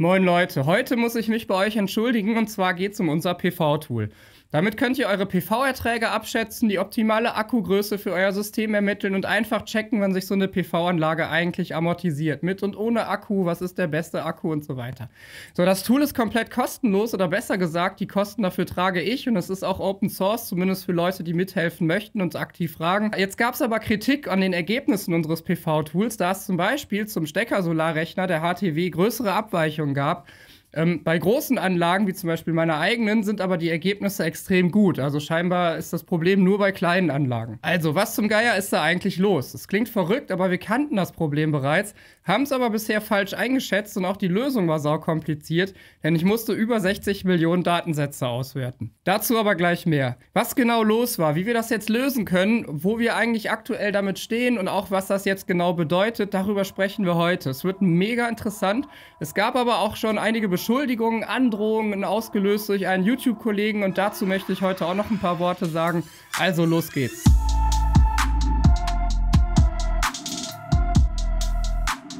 Moin Leute, heute muss ich mich bei euch entschuldigen und zwar geht es um unser PV-Tool. Damit könnt ihr eure PV-Erträge abschätzen, die optimale Akkugröße für euer System ermitteln und einfach checken, wann sich so eine PV-Anlage eigentlich amortisiert. Mit und ohne Akku, was ist der beste Akku und so weiter. So, das Tool ist komplett kostenlos oder besser gesagt, die Kosten dafür trage ich und es ist auch Open Source, zumindest für Leute, die mithelfen möchten und aktiv fragen. Jetzt gab es aber Kritik an den Ergebnissen unseres PV-Tools, da es zum Beispiel zum Stecker-Solarrechner der HTW größere Abweichungen gab ähm, bei großen Anlagen, wie zum Beispiel meiner eigenen, sind aber die Ergebnisse extrem gut. Also scheinbar ist das Problem nur bei kleinen Anlagen. Also, was zum Geier ist da eigentlich los? Es klingt verrückt, aber wir kannten das Problem bereits haben es aber bisher falsch eingeschätzt und auch die Lösung war saukompliziert, denn ich musste über 60 Millionen Datensätze auswerten. Dazu aber gleich mehr. Was genau los war, wie wir das jetzt lösen können, wo wir eigentlich aktuell damit stehen und auch was das jetzt genau bedeutet, darüber sprechen wir heute. Es wird mega interessant. Es gab aber auch schon einige Beschuldigungen, Androhungen, ausgelöst durch einen YouTube-Kollegen und dazu möchte ich heute auch noch ein paar Worte sagen. Also los geht's.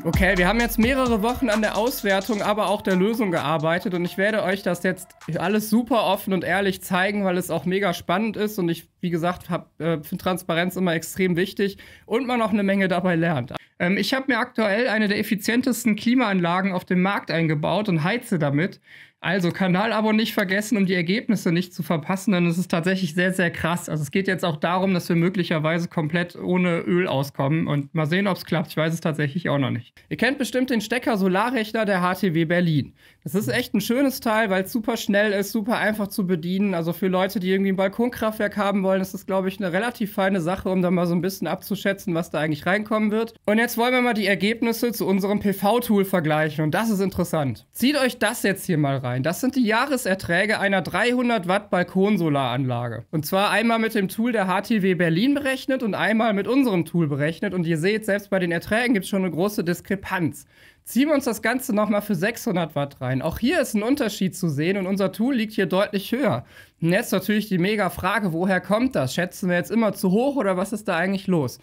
Okay, wir haben jetzt mehrere Wochen an der Auswertung, aber auch der Lösung gearbeitet und ich werde euch das jetzt alles super offen und ehrlich zeigen, weil es auch mega spannend ist und ich, wie gesagt, äh, finde Transparenz immer extrem wichtig und man auch eine Menge dabei lernt. Ähm, ich habe mir aktuell eine der effizientesten Klimaanlagen auf dem Markt eingebaut und heize damit. Also Kanalabo nicht vergessen, um die Ergebnisse nicht zu verpassen, denn es ist tatsächlich sehr, sehr krass. Also es geht jetzt auch darum, dass wir möglicherweise komplett ohne Öl auskommen und mal sehen, ob es klappt. Ich weiß es tatsächlich auch noch nicht. Ihr kennt bestimmt den Stecker Solarrechner der HTW Berlin. Das ist echt ein schönes Teil, weil es super schnell ist, super einfach zu bedienen. Also für Leute, die irgendwie ein Balkonkraftwerk haben wollen, ist das, glaube ich, eine relativ feine Sache, um da mal so ein bisschen abzuschätzen, was da eigentlich reinkommen wird. Und jetzt jetzt wollen wir mal die Ergebnisse zu unserem PV-Tool vergleichen und das ist interessant. Zieht euch das jetzt hier mal rein. Das sind die Jahreserträge einer 300 Watt Balkonsolaranlage. Und zwar einmal mit dem Tool der HTW Berlin berechnet und einmal mit unserem Tool berechnet. Und ihr seht, selbst bei den Erträgen gibt es schon eine große Diskrepanz. Ziehen wir uns das Ganze nochmal für 600 Watt rein. Auch hier ist ein Unterschied zu sehen und unser Tool liegt hier deutlich höher. Und jetzt natürlich die mega Frage, woher kommt das? Schätzen wir jetzt immer zu hoch oder was ist da eigentlich los?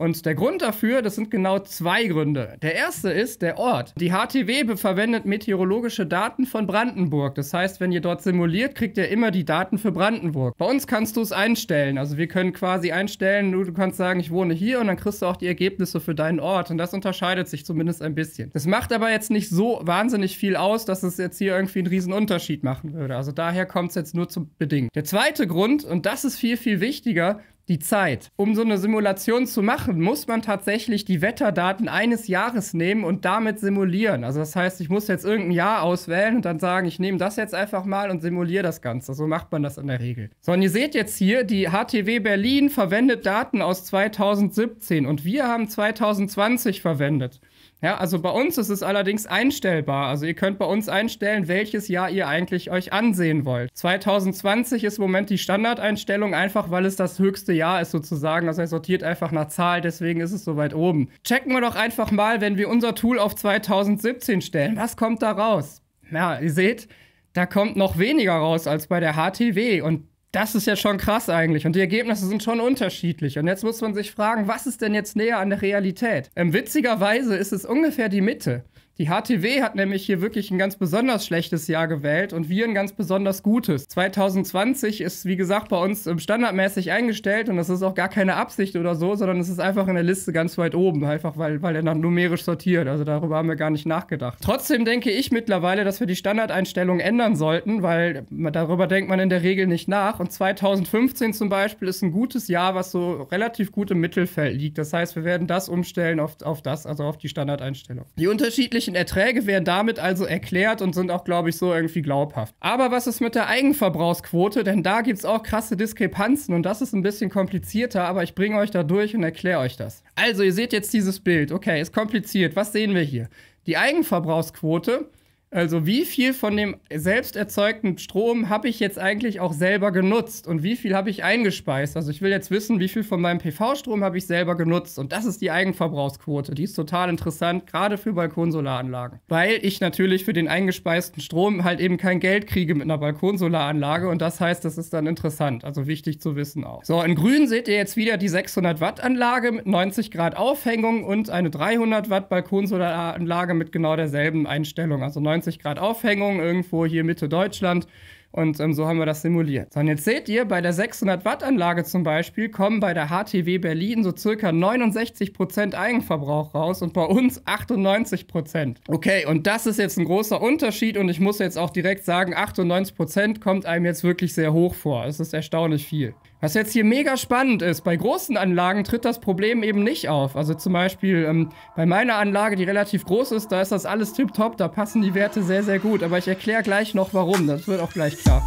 Und der Grund dafür, das sind genau zwei Gründe. Der erste ist der Ort. Die HTW verwendet meteorologische Daten von Brandenburg. Das heißt, wenn ihr dort simuliert, kriegt ihr immer die Daten für Brandenburg. Bei uns kannst du es einstellen. Also wir können quasi einstellen, du, du kannst sagen, ich wohne hier und dann kriegst du auch die Ergebnisse für deinen Ort. Und das unterscheidet sich zumindest ein bisschen. Das macht aber jetzt nicht so wahnsinnig viel aus, dass es jetzt hier irgendwie einen riesen Unterschied machen würde. Also daher kommt es jetzt nur zum Bedingt. Der zweite Grund, und das ist viel, viel wichtiger, die Zeit. Um so eine Simulation zu machen, muss man tatsächlich die Wetterdaten eines Jahres nehmen und damit simulieren. Also das heißt, ich muss jetzt irgendein Jahr auswählen und dann sagen, ich nehme das jetzt einfach mal und simuliere das Ganze. So macht man das in der Regel. So, und ihr seht jetzt hier, die HTW Berlin verwendet Daten aus 2017 und wir haben 2020 verwendet. Ja, also bei uns ist es allerdings einstellbar. Also ihr könnt bei uns einstellen, welches Jahr ihr eigentlich euch ansehen wollt. 2020 ist im Moment die Standardeinstellung, einfach weil es das höchste Jahr ist sozusagen. Also er sortiert einfach nach Zahl, deswegen ist es so weit oben. Checken wir doch einfach mal, wenn wir unser Tool auf 2017 stellen. Was kommt da raus? Ja, ihr seht, da kommt noch weniger raus als bei der HTW. Und das ist ja schon krass eigentlich. Und die Ergebnisse sind schon unterschiedlich. Und jetzt muss man sich fragen, was ist denn jetzt näher an der Realität? Ähm, witzigerweise ist es ungefähr die Mitte. Die HTW hat nämlich hier wirklich ein ganz besonders schlechtes Jahr gewählt und wir ein ganz besonders gutes. 2020 ist, wie gesagt, bei uns ähm, standardmäßig eingestellt und das ist auch gar keine Absicht oder so, sondern es ist einfach in der Liste ganz weit oben, einfach weil, weil er nach numerisch sortiert. Also darüber haben wir gar nicht nachgedacht. Trotzdem denke ich mittlerweile, dass wir die Standardeinstellung ändern sollten, weil darüber denkt man in der Regel nicht nach. Und 2015 zum Beispiel ist ein gutes Jahr, was so relativ gut im Mittelfeld liegt. Das heißt, wir werden das umstellen auf, auf das, also auf die Standardeinstellung. Die unterschiedlichen monatlichen Erträge werden damit also erklärt und sind auch, glaube ich, so irgendwie glaubhaft. Aber was ist mit der Eigenverbrauchsquote? Denn da gibt es auch krasse Diskrepanzen und das ist ein bisschen komplizierter, aber ich bringe euch da durch und erkläre euch das. Also, ihr seht jetzt dieses Bild. Okay, ist kompliziert. Was sehen wir hier? Die Eigenverbrauchsquote also wie viel von dem selbst erzeugten Strom habe ich jetzt eigentlich auch selber genutzt und wie viel habe ich eingespeist? Also ich will jetzt wissen, wie viel von meinem PV-Strom habe ich selber genutzt und das ist die Eigenverbrauchsquote. Die ist total interessant, gerade für Balkonsolaranlagen, weil ich natürlich für den eingespeisten Strom halt eben kein Geld kriege mit einer Balkonsolaranlage und das heißt, das ist dann interessant, also wichtig zu wissen auch. So, in grün seht ihr jetzt wieder die 600 Watt Anlage mit 90 Grad Aufhängung und eine 300 Watt Balkonsolaranlage mit genau derselben Einstellung, also 90 90 Grad Aufhängung irgendwo hier Mitte Deutschland. Und ähm, so haben wir das simuliert. So, und jetzt seht ihr, bei der 600 Watt Anlage zum Beispiel kommen bei der HTW Berlin so circa 69% Prozent Eigenverbrauch raus und bei uns 98%. Prozent. Okay, und das ist jetzt ein großer Unterschied und ich muss jetzt auch direkt sagen, 98% Prozent kommt einem jetzt wirklich sehr hoch vor. Es ist erstaunlich viel. Was jetzt hier mega spannend ist, bei großen Anlagen tritt das Problem eben nicht auf. Also zum Beispiel ähm, bei meiner Anlage, die relativ groß ist, da ist das alles tipptopp, da passen die Werte sehr, sehr gut. Aber ich erkläre gleich noch warum, das wird auch gleich klar.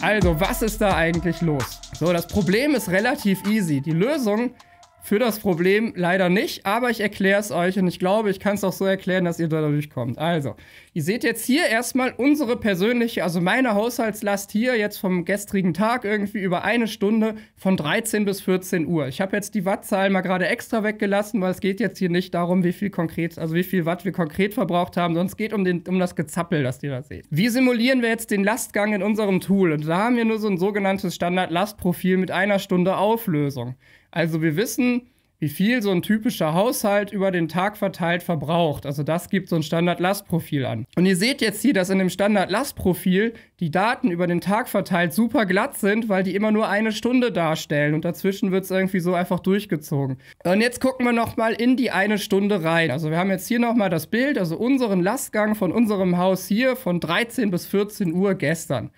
Also, was ist da eigentlich los? So, das Problem ist relativ easy. Die Lösung für das Problem leider nicht, aber ich erkläre es euch und ich glaube, ich kann es auch so erklären, dass ihr da durchkommt. Also, ihr seht jetzt hier erstmal unsere persönliche, also meine Haushaltslast hier jetzt vom gestrigen Tag irgendwie über eine Stunde von 13 bis 14 Uhr. Ich habe jetzt die Wattzahl mal gerade extra weggelassen, weil es geht jetzt hier nicht darum, wie viel konkret, also wie viel Watt wir konkret verbraucht haben, sondern es geht um, den, um das Gezappel, das ihr da seht. Wie simulieren wir jetzt den Lastgang in unserem Tool? Und da haben wir nur so ein sogenanntes Standard-Lastprofil mit einer Stunde Auflösung. Also wir wissen, wie viel so ein typischer Haushalt über den Tag verteilt verbraucht. Also das gibt so ein Standardlastprofil an. Und ihr seht jetzt hier, dass in dem Standardlastprofil die Daten über den Tag verteilt super glatt sind, weil die immer nur eine Stunde darstellen und dazwischen wird es irgendwie so einfach durchgezogen. Und jetzt gucken wir nochmal in die eine Stunde rein. Also wir haben jetzt hier nochmal das Bild, also unseren Lastgang von unserem Haus hier von 13 bis 14 Uhr gestern.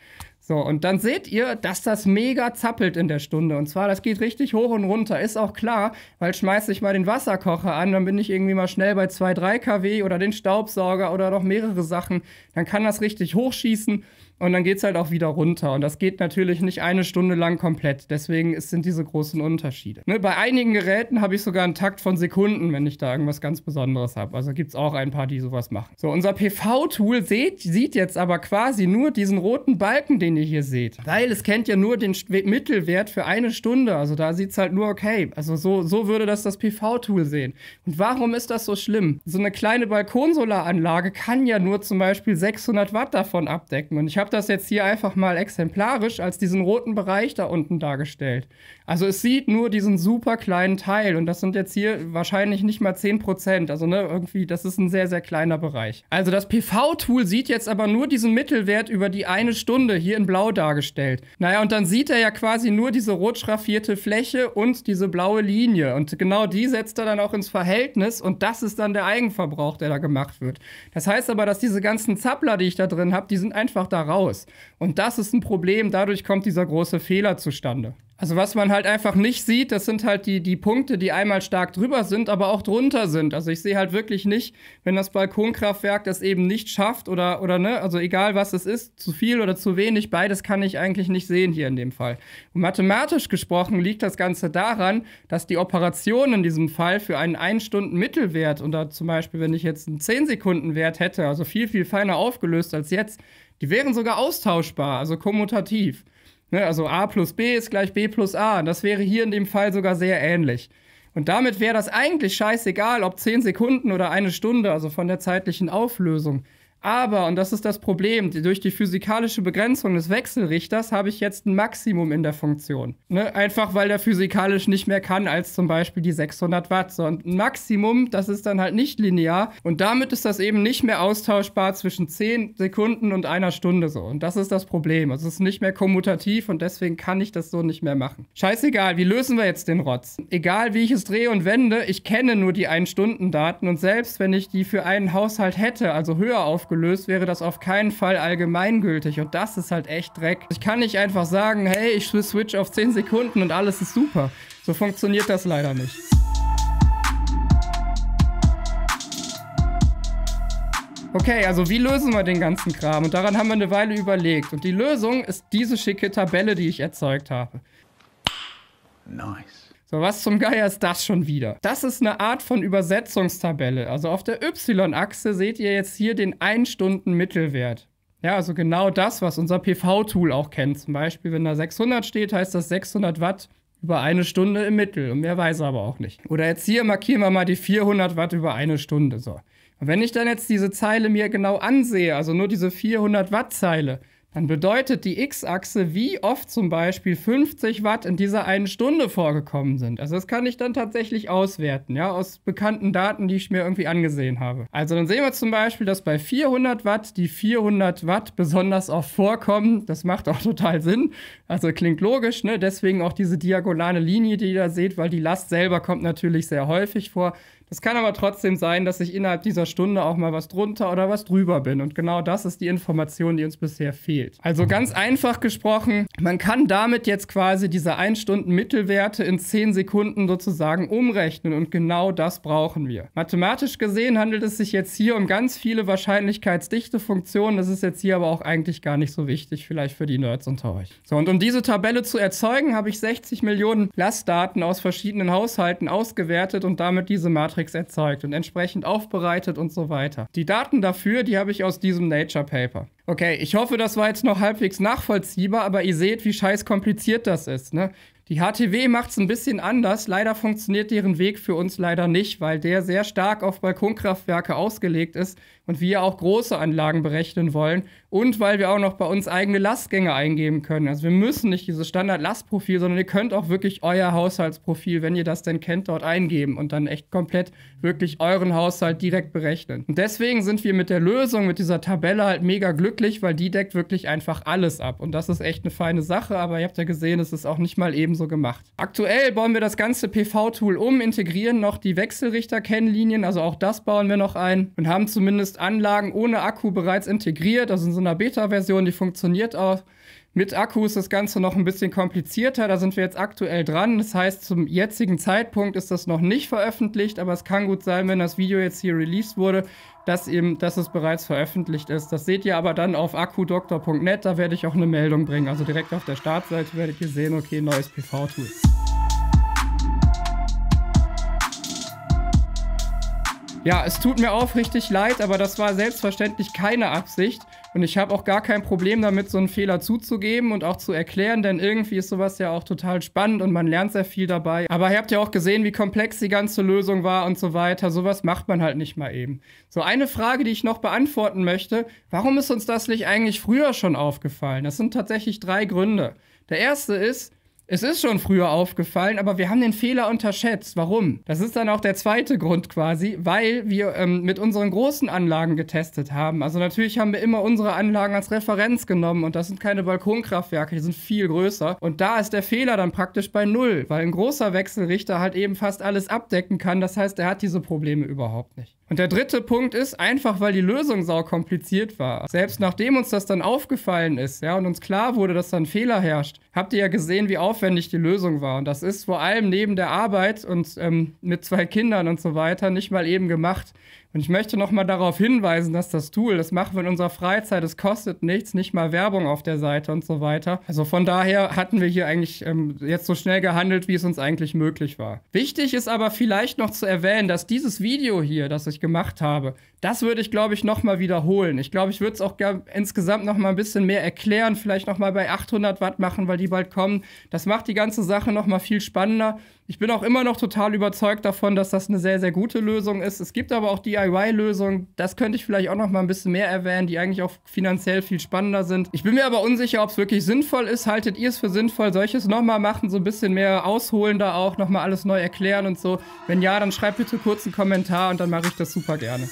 So, und dann seht ihr, dass das mega zappelt in der Stunde. Und zwar, das geht richtig hoch und runter. Ist auch klar, weil schmeiße ich mal den Wasserkocher an, dann bin ich irgendwie mal schnell bei 2, 3 kW oder den Staubsauger oder noch mehrere Sachen. Dann kann das richtig hochschießen. Und dann geht es halt auch wieder runter. Und das geht natürlich nicht eine Stunde lang komplett. Deswegen sind diese großen Unterschiede. Ne, bei einigen Geräten habe ich sogar einen Takt von Sekunden, wenn ich da irgendwas ganz Besonderes habe. Also gibt es auch ein paar, die sowas machen. So, unser PV-Tool sieht jetzt aber quasi nur diesen roten Balken, den ihr hier seht. Weil es kennt ja nur den Mittelwert für eine Stunde. Also da sieht es halt nur okay. Also so, so würde das das PV-Tool sehen. Und warum ist das so schlimm? So eine kleine Balkonsolaranlage kann ja nur zum Beispiel 600 Watt davon abdecken. Und ich habe habe das jetzt hier einfach mal exemplarisch als diesen roten Bereich da unten dargestellt. Also es sieht nur diesen super kleinen Teil und das sind jetzt hier wahrscheinlich nicht mal 10%. Prozent. Also ne, irgendwie, das ist ein sehr, sehr kleiner Bereich. Also das PV-Tool sieht jetzt aber nur diesen Mittelwert über die eine Stunde hier in blau dargestellt. Naja, und dann sieht er ja quasi nur diese rot schraffierte Fläche und diese blaue Linie. Und genau die setzt er dann auch ins Verhältnis und das ist dann der Eigenverbrauch, der da gemacht wird. Das heißt aber, dass diese ganzen Zappler, die ich da drin habe, die sind einfach da raus aus. Und das ist ein Problem, dadurch kommt dieser große Fehler zustande. Also was man halt einfach nicht sieht, das sind halt die, die Punkte, die einmal stark drüber sind, aber auch drunter sind. Also ich sehe halt wirklich nicht, wenn das Balkonkraftwerk das eben nicht schafft oder, oder ne, also egal was es ist, zu viel oder zu wenig, beides kann ich eigentlich nicht sehen hier in dem Fall. Und mathematisch gesprochen liegt das Ganze daran, dass die Operation in diesem Fall für einen 1-Stunden-Mittelwert oder zum Beispiel, wenn ich jetzt einen 10-Sekunden-Wert hätte, also viel, viel feiner aufgelöst als jetzt, die wären sogar austauschbar, also kommutativ. Ne, also a plus b ist gleich b plus a. Das wäre hier in dem Fall sogar sehr ähnlich. Und damit wäre das eigentlich scheißegal, ob 10 Sekunden oder eine Stunde, also von der zeitlichen Auflösung. Aber, und das ist das Problem, durch die physikalische Begrenzung des Wechselrichters habe ich jetzt ein Maximum in der Funktion. Ne? Einfach weil der physikalisch nicht mehr kann als zum Beispiel die 600 Watt. Und ein Maximum, das ist dann halt nicht linear. Und damit ist das eben nicht mehr austauschbar zwischen 10 Sekunden und einer Stunde so. Und das ist das Problem. Also es ist nicht mehr kommutativ und deswegen kann ich das so nicht mehr machen. Scheißegal, wie lösen wir jetzt den Rotz? Egal wie ich es drehe und wende, ich kenne nur die 1-Stunden-Daten. Und selbst wenn ich die für einen Haushalt hätte, also höher auf gelöst, wäre das auf keinen Fall allgemeingültig. Und das ist halt echt Dreck. Ich kann nicht einfach sagen, hey, ich switch auf 10 Sekunden und alles ist super. So funktioniert das leider nicht. Okay, also wie lösen wir den ganzen Kram? Und daran haben wir eine Weile überlegt. Und die Lösung ist diese schicke Tabelle, die ich erzeugt habe. Nice. So, was zum Geier ist das schon wieder? Das ist eine Art von Übersetzungstabelle. Also auf der Y-Achse seht ihr jetzt hier den 1-Stunden-Mittelwert. Ja, also genau das, was unser PV-Tool auch kennt. Zum Beispiel, wenn da 600 steht, heißt das 600 Watt über eine Stunde im Mittel. Und mehr weiß er aber auch nicht. Oder jetzt hier markieren wir mal die 400 Watt über eine Stunde. So. Und wenn ich dann jetzt diese Zeile mir genau ansehe, also nur diese 400 Watt Zeile, dann bedeutet die X-Achse, wie oft zum Beispiel 50 Watt in dieser einen Stunde vorgekommen sind. Also das kann ich dann tatsächlich auswerten, ja, aus bekannten Daten, die ich mir irgendwie angesehen habe. Also dann sehen wir zum Beispiel, dass bei 400 Watt die 400 Watt besonders oft vorkommen. Das macht auch total Sinn. Also klingt logisch, ne? Deswegen auch diese diagonale Linie, die ihr da seht, weil die Last selber kommt natürlich sehr häufig vor. Es kann aber trotzdem sein, dass ich innerhalb dieser Stunde auch mal was drunter oder was drüber bin. Und genau das ist die Information, die uns bisher fehlt. Also ganz einfach gesprochen, man kann damit jetzt quasi diese 1 Stunden Mittelwerte in 10 Sekunden sozusagen umrechnen. Und genau das brauchen wir. Mathematisch gesehen handelt es sich jetzt hier um ganz viele wahrscheinlichkeitsdichte Funktionen. Das ist jetzt hier aber auch eigentlich gar nicht so wichtig, vielleicht für die Nerds unter euch. So, und um diese Tabelle zu erzeugen, habe ich 60 Millionen Lastdaten aus verschiedenen Haushalten ausgewertet und damit diese Matrix Matrix erzeugt und entsprechend aufbereitet und so weiter. Die Daten dafür, die habe ich aus diesem Nature Paper. Okay, ich hoffe, das war jetzt noch halbwegs nachvollziehbar, aber ihr seht, wie scheiß kompliziert das ist, ne? Die HTW macht es ein bisschen anders. Leider funktioniert deren Weg für uns leider nicht, weil der sehr stark auf Balkonkraftwerke ausgelegt ist und wir auch große Anlagen berechnen wollen und weil wir auch noch bei uns eigene Lastgänge eingeben können. Also wir müssen nicht dieses Standard-Lastprofil, sondern ihr könnt auch wirklich euer Haushaltsprofil, wenn ihr das denn kennt, dort eingeben und dann echt komplett wirklich euren Haushalt direkt berechnen. Und deswegen sind wir mit der Lösung, mit dieser Tabelle halt mega glücklich wirklich, weil die deckt wirklich einfach alles ab. Und das ist echt eine feine Sache, aber ihr habt ja gesehen, es ist auch nicht mal ebenso gemacht. Aktuell bauen wir das ganze PV-Tool um, integrieren noch die Wechselrichter-Kennlinien, also auch das bauen wir noch ein und haben zumindest Anlagen ohne Akku bereits integriert, also in so einer Beta-Version, die funktioniert auch. Mit Akku ist das Ganze noch ein bisschen komplizierter, da sind wir jetzt aktuell dran. Das heißt, zum jetzigen Zeitpunkt ist das noch nicht veröffentlicht, aber es kann gut sein, wenn das Video jetzt hier released wurde, dass, eben, dass es bereits veröffentlicht ist. Das seht ihr aber dann auf akkudoktor.net, da werde ich auch eine Meldung bringen. Also direkt auf der Startseite werdet ihr sehen, okay, neues PV-Tool. Ja, es tut mir aufrichtig leid, aber das war selbstverständlich keine Absicht. Und ich habe auch gar kein Problem damit, so einen Fehler zuzugeben und auch zu erklären, denn irgendwie ist sowas ja auch total spannend und man lernt sehr viel dabei. Aber ihr habt ja auch gesehen, wie komplex die ganze Lösung war und so weiter. Sowas macht man halt nicht mal eben. So eine Frage, die ich noch beantworten möchte, warum ist uns das nicht eigentlich früher schon aufgefallen? Das sind tatsächlich drei Gründe. Der erste ist, es ist schon früher aufgefallen, aber wir haben den Fehler unterschätzt. Warum? Das ist dann auch der zweite Grund quasi, weil wir ähm, mit unseren großen Anlagen getestet haben. Also natürlich haben wir immer unsere Anlagen als Referenz genommen und das sind keine Balkonkraftwerke, die sind viel größer. Und da ist der Fehler dann praktisch bei null, weil ein großer Wechselrichter halt eben fast alles abdecken kann. Das heißt, er hat diese Probleme überhaupt nicht. Und der dritte Punkt ist, einfach weil die Lösung sau kompliziert war. Selbst nachdem uns das dann aufgefallen ist, ja, und uns klar wurde, dass da ein Fehler herrscht, habt ihr ja gesehen, wie aufwendig die Lösung war. Und das ist vor allem neben der Arbeit und ähm, mit zwei Kindern und so weiter nicht mal eben gemacht. Und ich möchte nochmal darauf hinweisen, dass das Tool, das machen wir in unserer Freizeit, es kostet nichts, nicht mal Werbung auf der Seite und so weiter. Also von daher hatten wir hier eigentlich ähm, jetzt so schnell gehandelt, wie es uns eigentlich möglich war. Wichtig ist aber vielleicht noch zu erwähnen, dass dieses Video hier, das ich gemacht habe, das würde ich, glaube ich, nochmal wiederholen. Ich glaube, ich würde es auch insgesamt nochmal ein bisschen mehr erklären, vielleicht nochmal bei 800 Watt machen, weil die bald kommen. Das macht die ganze Sache nochmal viel spannender. Ich bin auch immer noch total überzeugt davon, dass das eine sehr, sehr gute Lösung ist. Es gibt aber auch DIY-Lösungen, das könnte ich vielleicht auch noch mal ein bisschen mehr erwähnen, die eigentlich auch finanziell viel spannender sind. Ich bin mir aber unsicher, ob es wirklich sinnvoll ist. Haltet ihr es für sinnvoll, solches nochmal machen, so ein bisschen mehr ausholen da auch, nochmal alles neu erklären und so? Wenn ja, dann schreibt bitte kurz einen Kommentar und dann mache ich das super gerne.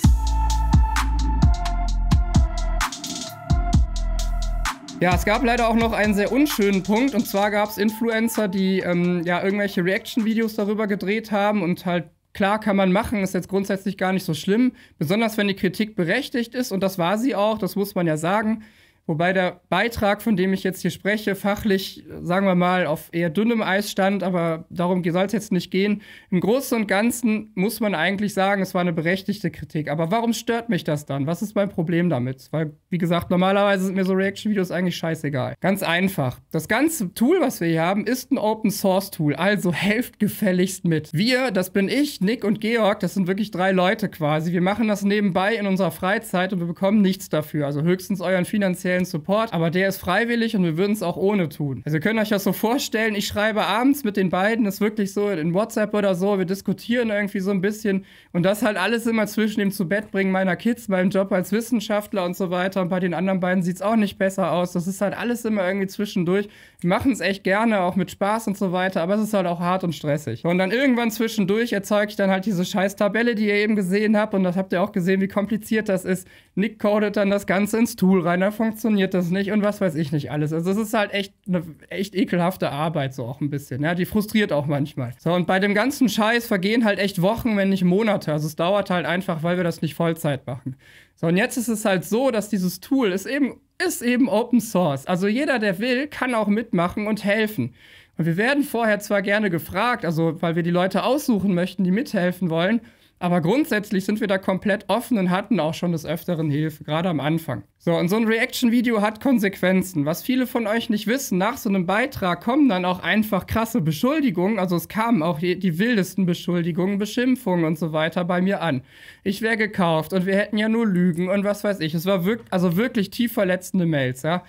Ja, es gab leider auch noch einen sehr unschönen Punkt. Und zwar gab es Influencer, die ähm, ja irgendwelche Reaction-Videos darüber gedreht haben und halt klar kann man machen, ist jetzt grundsätzlich gar nicht so schlimm. Besonders wenn die Kritik berechtigt ist. Und das war sie auch, das muss man ja sagen. Wobei der Beitrag, von dem ich jetzt hier spreche, fachlich, sagen wir mal, auf eher dünnem Eis stand, aber darum soll es jetzt nicht gehen. Im Großen und Ganzen muss man eigentlich sagen, es war eine berechtigte Kritik. Aber warum stört mich das dann? Was ist mein Problem damit? Weil, wie gesagt, normalerweise sind mir so Reaction-Videos eigentlich scheißegal. Ganz einfach. Das ganze Tool, was wir hier haben, ist ein Open-Source-Tool, also helft gefälligst mit. Wir, das bin ich, Nick und Georg, das sind wirklich drei Leute quasi. Wir machen das nebenbei in unserer Freizeit und wir bekommen nichts dafür. Also höchstens euren finanziellen finanziellen Support, aber der ist freiwillig und wir würden es auch ohne tun. Also ihr könnt euch das so vorstellen, ich schreibe abends mit den beiden, das ist wirklich so in WhatsApp oder so, wir diskutieren irgendwie so ein bisschen und das halt alles immer zwischen dem Zubettbringen meiner Kids, meinem Job als Wissenschaftler und so weiter und bei den anderen beiden sieht es auch nicht besser aus. Das ist halt alles immer irgendwie zwischendurch. Wir machen es echt gerne, auch mit Spaß und so weiter, aber es ist halt auch hart und stressig. Und dann irgendwann zwischendurch erzeuge ich dann halt diese scheiß Tabelle, die ihr eben gesehen habt und das habt ihr auch gesehen, wie kompliziert das ist. Nick codet dann das Ganze ins Tool rein, da funktioniert funktioniert das nicht und was weiß ich nicht alles. Also es ist halt echt eine echt ekelhafte Arbeit, so auch ein bisschen. Ja, die frustriert auch manchmal. So, und bei dem ganzen Scheiß vergehen halt echt Wochen, wenn nicht Monate. Also es dauert halt einfach, weil wir das nicht Vollzeit machen. So, und jetzt ist es halt so, dass dieses Tool ist eben, ist eben Open Source. Also jeder, der will, kann auch mitmachen und helfen. Und wir werden vorher zwar gerne gefragt, also weil wir die Leute aussuchen möchten, die mithelfen wollen, aber grundsätzlich sind wir da komplett offen und hatten auch schon des Öfteren Hilfe, gerade am Anfang. So, und so ein Reaction-Video hat Konsequenzen. Was viele von euch nicht wissen, nach so einem Beitrag kommen dann auch einfach krasse Beschuldigungen. Also es kamen auch die, die wildesten Beschuldigungen, Beschimpfungen und so weiter bei mir an. Ich wäre gekauft und wir hätten ja nur Lügen und was weiß ich. Es war wirklich, also wirklich tief verletzende Mails, ja.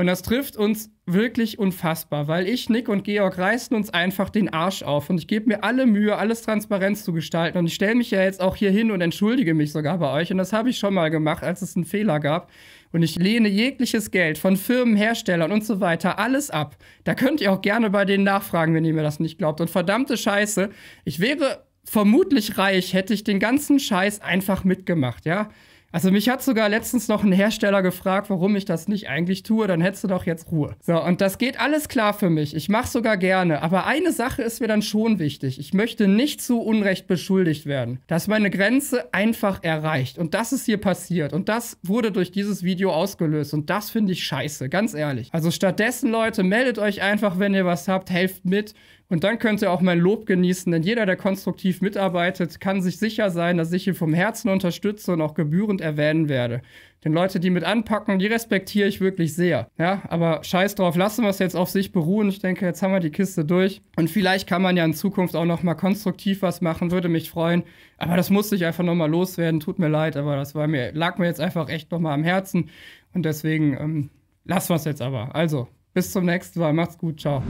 Und das trifft uns wirklich unfassbar, weil ich, Nick und Georg reißen uns einfach den Arsch auf. Und ich gebe mir alle Mühe, alles Transparenz zu gestalten. Und ich stelle mich ja jetzt auch hier hin und entschuldige mich sogar bei euch. Und das habe ich schon mal gemacht, als es einen Fehler gab. Und ich lehne jegliches Geld von Firmen, Herstellern und so weiter alles ab. Da könnt ihr auch gerne bei denen nachfragen, wenn ihr mir das nicht glaubt. Und verdammte Scheiße, ich wäre vermutlich reich, hätte ich den ganzen Scheiß einfach mitgemacht, ja? Also mich hat sogar letztens noch ein Hersteller gefragt, warum ich das nicht eigentlich tue, dann hättest du doch jetzt Ruhe. So, und das geht alles klar für mich. Ich mache sogar gerne, aber eine Sache ist mir dann schon wichtig. Ich möchte nicht zu Unrecht beschuldigt werden, dass meine Grenze einfach erreicht und das ist hier passiert und das wurde durch dieses Video ausgelöst und das finde ich scheiße, ganz ehrlich. Also stattdessen Leute, meldet euch einfach, wenn ihr was habt, helft mit. Und dann könnt ihr auch mein Lob genießen, denn jeder, der konstruktiv mitarbeitet, kann sich sicher sein, dass ich ihn vom Herzen unterstütze und auch gebührend erwähnen werde. Denn Leute, die mit anpacken, die respektiere ich wirklich sehr. Ja, aber scheiß drauf, lassen wir es jetzt auf sich beruhen. Ich denke, jetzt haben wir die Kiste durch. Und vielleicht kann man ja in Zukunft auch noch mal konstruktiv was machen, würde mich freuen. Aber das musste ich einfach noch mal loswerden. Tut mir leid, aber das war mir, lag mir jetzt einfach echt noch mal am Herzen. Und deswegen ähm, lassen wir es jetzt aber. Also, bis zum nächsten Mal. Macht's gut. Ciao.